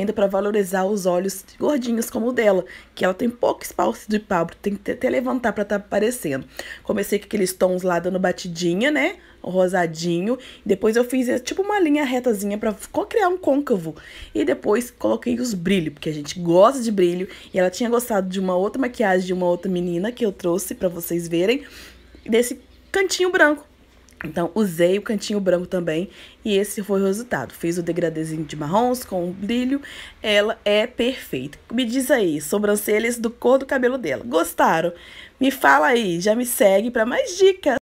ainda para valorizar os olhos gordinhos como o dela, que ela tem pouco espaço de pálpebra, tem que até levantar para estar tá aparecendo. Comecei com aqueles tons lá dando batidinha, né? rosadinho. Depois eu fiz é, tipo uma linha retazinha pra criar um côncavo. E depois coloquei os brilhos, porque a gente gosta de brilho. E ela tinha gostado de uma outra maquiagem de uma outra menina que eu trouxe pra vocês verem. Desse cantinho branco. Então, usei o cantinho branco também e esse foi o resultado. Fiz o degradêzinho de marrons com um brilho. Ela é perfeita. Me diz aí, sobrancelhas do cor do cabelo dela. Gostaram? Me fala aí, já me segue para mais dicas.